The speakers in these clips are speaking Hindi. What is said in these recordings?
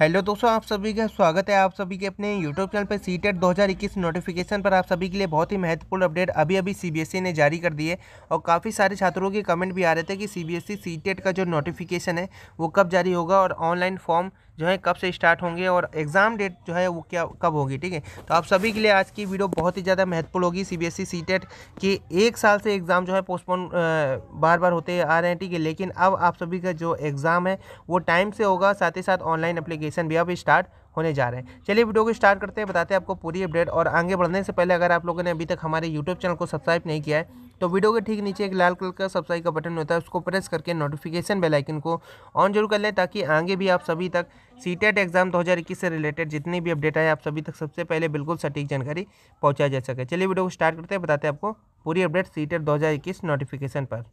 हेलो दोस्तों आप सभी का स्वागत है आप सभी के अपने यूट्यूब चैनल पर सी टेट दो नोटिफिकेशन पर आप सभी के लिए बहुत ही महत्वपूर्ण अपडेट अभी अभी सीबीएसई ने जारी कर दी है और काफ़ी सारे छात्रों के कमेंट भी आ रहे थे कि सीबीएसई सी टेट का जो नोटिफिकेशन है वो कब जारी होगा और ऑनलाइन फॉर्म जो है कब से स्टार्ट होंगे और एग्ज़ाम डेट जो है वो क्या कब होगी ठीक है तो आप सभी के लिए आज की वीडियो बहुत ही ज़्यादा महत्वपूर्ण होगी सी बी एस ई के एक साल से एग्ज़ाम जो है पोस्टपोन बार बार होते आ रहे हैं ठीक है लेकिन अब आप सभी का जो एग्ज़ाम है वो टाइम से होगा साथ ही साथ ऑनलाइन अप्लीकेशन भी अब स्टार्ट होने जा रहे हैं चलिए वीडियो को स्टार्ट करते हैं बताते हैं आपको पूरी अपडेट और आगे बढ़ने से पहले अगर आप लोगों ने अभी तक हमारे यूट्यूब चैनल को सब्सक्राइब नहीं किया है तो वीडियो के ठीक नीचे एक लाल कलर का सब्सक्राइब का बटन होता है उसको प्रेस करके नोटिफिकेशन बेल आइकन को ऑन जरूर कर लें ताकि आगे भी आप सभी तक सी एग्ज़ाम दो से रिलेटेड जितनी भी अपडेट आए आप सभी तक सबसे पहले बिल्कुल सटीक जानकारी पहुँचाई जा सके चलिए वीडियो को स्टार्ट करते हैं बताते हैं आपको पूरी अपडेट सी टेट नोटिफिकेशन पर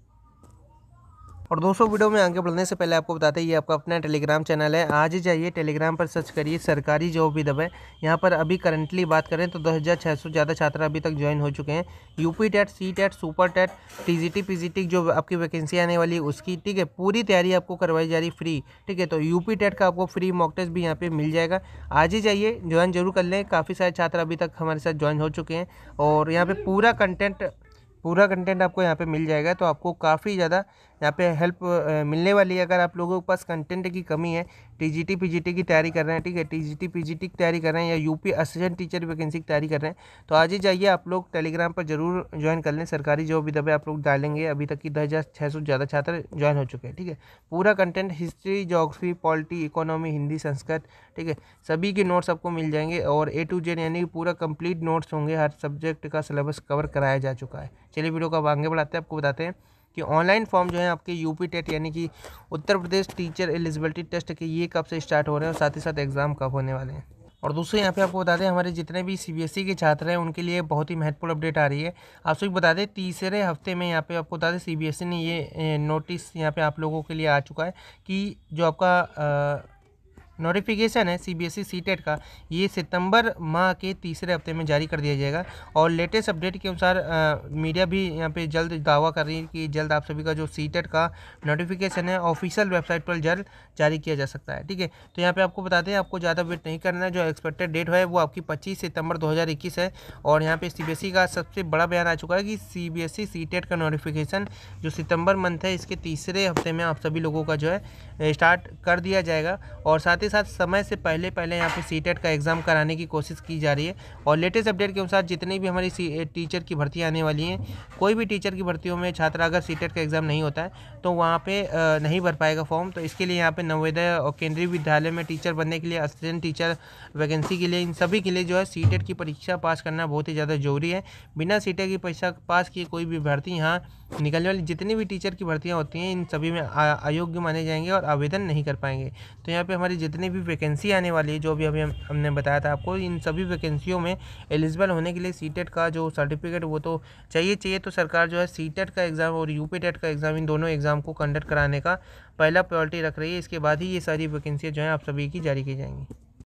और दोस्तों वीडियो में आगे बढ़ने से पहले आपको बताते हैं ये आपका अपना टेलीग्राम चैनल है आज ही जाइए टेलीग्राम पर सर्च करिए सरकारी जॉब भी दबे यहाँ पर अभी करंटली बात करें तो 2600 सौ ज़्यादा छात्र अभी तक ज्वाइन हो चुके हैं UP TET C TET super TET T PGT जो आपकी वैकेंसी आने वाली है उसकी ठीक है पूरी तैयारी आपको करवाई जा रही फ्री ठीक है तो यूपी टेट का आपको फ्री मॉक टेस्ट भी यहाँ पर मिल जाएगा आज ही जाइए ज्वाइन जरूर कर लें काफ़ी सारे छात्र अभी तक हमारे साथ ज्वाइन हो चुके हैं और यहाँ पर पूरा कंटेंट पूरा कंटेंट आपको यहाँ पे मिल जाएगा तो आपको काफ़ी ज़्यादा यहाँ पे हेल्प मिलने वाली है अगर आप लोगों के पास कंटेंट की कमी है टीजीटी पीजीटी की तैयारी कर रहे हैं ठीक है टीजीटी पीजीटी की तैयारी कर रहे हैं या यूपी असिस्टेंट टीचर वैकेंसी की तैयारी कर रहे हैं तो आज ही जाइए आप लोग टेलीग्राम पर जरूर ज्वाइन कर लें सरकारी जॉब भी दबे आप लोग डालेंगे अभी तक की दस हज़ार छः सौ ज़्यादा छात्र ज्वाइन हो चुके हैं ठीक है पूरा content history geography polity economy Hindi Sanskrit ठीक है सभी के नोट्स आपको मिल जाएंगे और ए टू जेड यानी पूरा कंप्लीट नोट्स होंगे हर सब्जेक्ट का सिलेबस कवर कराया जा चुका है चलिए वीडियो को आगे बढ़ाते हैं आपको बताते हैं कि ऑनलाइन फॉर्म जो है आपके यूपी टेट यानी कि Uttar Pradesh teacher eligibility test के ये कब से स्टार्ट हो रहे हैं और साथ ही साथ एग्ज़ाम कब होने वाले हैं और दूसरे यहाँ पे आपको बता दें हमारे जितने भी सीबीएसई e के छात्र हैं उनके लिए बहुत ही महत्वपूर्ण अपडेट आ रही है आप सभी बता दें तीसरे हफ्ते में यहाँ पे आपको बता दें सीबीएसई e ने ये नोटिस यहाँ पे आप लोगों के लिए आ चुका है कि जो आपका आ, नोटिफिकेशन है C B S E C TET का ये सितंबर माह के तीसरे हफ्ते में जारी कर दिया जाएगा और लेटेस्ट अपडेट के अनुसार मीडिया भी यहाँ पे जल्द दावा कर रही है कि जल्द आप सभी का जो सी टेट e का नोटिफिकेशन है ऑफिशियल वेबसाइट पर जल्द जारी किया जा सकता है ठीक है तो यहाँ पर आपको बताते हैं आपको ज़्यादा वेट नहीं करना है जो एक्सपेक्टेड डेट है वो आपकी पच्चीस सितंबर दो है और यहाँ पर सी बी एस ई का सबसे बड़ा बयान आ चुका है कि C B S E C TET का नोटिफिकेशन जो सितंबर मंथ है इसके तीसरे हफ्ते में आप सभी लोगों का जो है स्टार्ट कर दिया जाएगा और साथ ही ही साथ समय से पहले पहले यहाँ पे सी e का एग्ज़ाम कराने की कोशिश की जा रही है और लेटेस्ट अपडेट के अनुसार जितनी भी हमारी टीचर की भर्ती आने वाली हैं कोई भी टीचर की भर्तियों में छात्र अगर सी e का एग्ज़ाम नहीं होता है तो वहाँ पर नहीं भर पाएगा फॉर्म तो इसके लिए यहाँ पर नवोदय और केंद्रीय विद्यालय में टीचर बनने के लिए असिस्टेंट टीचर वैकेंसी के लिए इन सभी के लिए जो है सी e की परीक्षा पास करना बहुत ही ज़्यादा ज़रूरी है बिना सी की परीक्षा पास किए कोई भी भर्ती यहाँ निकलने वाली जितनी भी टीचर की भर्तियाँ होती हैं इन सभी में अयोग्य माने जाएंगे और आवेदन नहीं कर पाएंगे तो यहाँ पर हमारी जितनी जितनी भी वैकेंसी आने वाली है जो भी अभी हम, हमने बताया था आपको इन सभी वैकेंसियों में एलिजिबल होने के लिए सी e का जो सर्टिफिकेट वो तो चाहिए चाहिए तो सरकार जो है सी e का एग्ज़ाम और यू e का एग्ज़ाम इन दोनों एग्ज़ाम को कंडक्ट कराने का पहला प्रायोरिटी रख रही है इसके बाद ही ये सारी वैकेंसियाँ जो हैं आप सभी की जारी की जाएंगी